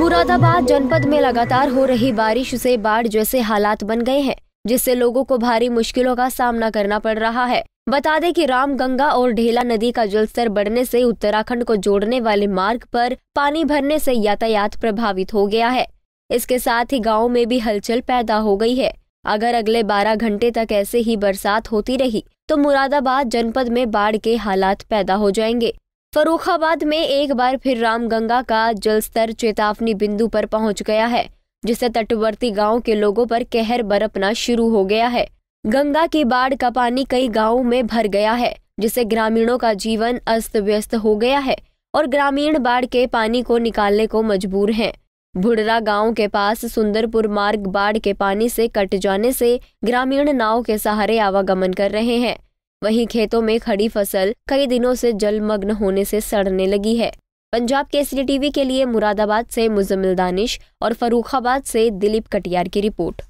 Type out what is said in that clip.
मुरादाबाद जनपद में लगातार हो रही बारिश से बाढ़ जैसे हालात बन गए हैं जिससे लोगों को भारी मुश्किलों का सामना करना पड़ रहा है बता दें कि रामगंगा और ढेला नदी का जलस्तर बढ़ने से उत्तराखंड को जोड़ने वाले मार्ग पर पानी भरने से यातायात प्रभावित हो गया है इसके साथ ही गाँव में भी हलचल पैदा हो गई है अगर अगले 12 घंटे तक ऐसे ही बरसात होती रही तो मुरादाबाद जनपद में बाढ़ के हालात पैदा हो जाएंगे फरुखाबाद में एक बार फिर रामगंगा का जलस्तर चेतावनी बिंदु पर पहुंच गया है जिससे तटवर्ती गांव के लोगों पर कहर बरपना शुरू हो गया है गंगा की बाढ़ का पानी कई गांवों में भर गया है जिससे ग्रामीणों का जीवन अस्त व्यस्त हो गया है और ग्रामीण बाढ़ के पानी को निकालने को मजबूर हैं। भुडरा गांव के पास सुंदरपुर मार्ग बाढ़ के पानी से कट जाने से ग्रामीण नाव के सहारे आवागमन कर रहे हैं वहीं खेतों में खड़ी फसल कई दिनों से जलमग्न होने से सड़ने लगी है पंजाब केसरी टीवी के लिए मुरादाबाद से मुजम्मिल दानिश और फरूखाबाद से दिलीप कटियार की रिपोर्ट